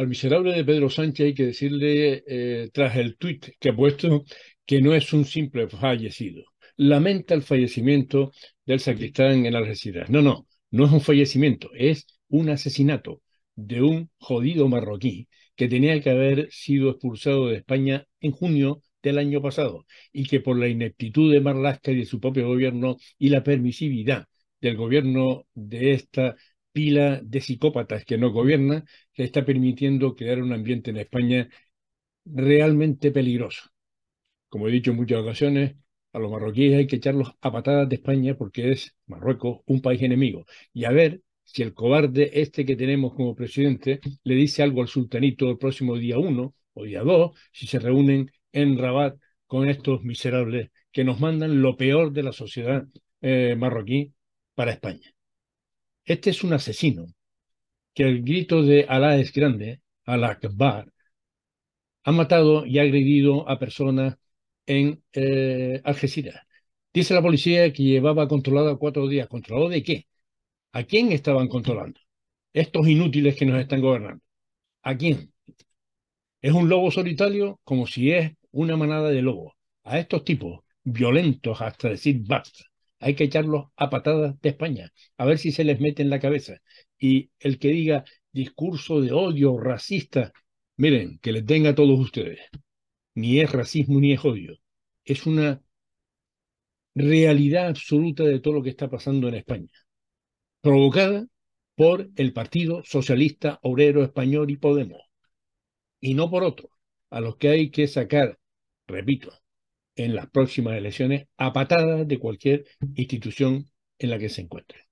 al miserable de Pedro Sánchez hay que decirle, eh, tras el tuit que ha puesto, que no es un simple fallecido. Lamenta el fallecimiento del sacristán en Algeciras. No, no, no es un fallecimiento, es un asesinato de un jodido marroquí que tenía que haber sido expulsado de España en junio del año pasado y que por la ineptitud de Marlaska y de su propio gobierno y la permisividad del gobierno de esta pila de psicópatas que no gobierna, que está permitiendo crear un ambiente en España realmente peligroso. Como he dicho en muchas ocasiones, a los marroquíes hay que echarlos a patadas de España porque es Marruecos un país enemigo. Y a ver si el cobarde este que tenemos como presidente le dice algo al sultanito el próximo día uno o día dos, si se reúnen en Rabat con estos miserables que nos mandan lo peor de la sociedad eh, marroquí para España. Este es un asesino que el grito de Alá es grande, Alá ha matado y agredido a personas en eh, Algeciras. Dice la policía que llevaba controlado cuatro días. ¿Controlado de qué? ¿A quién estaban controlando? Estos inútiles que nos están gobernando. ¿A quién? ¿Es un lobo solitario? Como si es una manada de lobos. A estos tipos, violentos hasta decir basta hay que echarlos a patadas de España, a ver si se les mete en la cabeza. Y el que diga discurso de odio racista, miren, que les tenga a todos ustedes. Ni es racismo ni es odio. Es una realidad absoluta de todo lo que está pasando en España, provocada por el Partido Socialista Obrero Español y Podemos, y no por otro, a los que hay que sacar, repito, en las próximas elecciones a patadas de cualquier institución en la que se encuentre.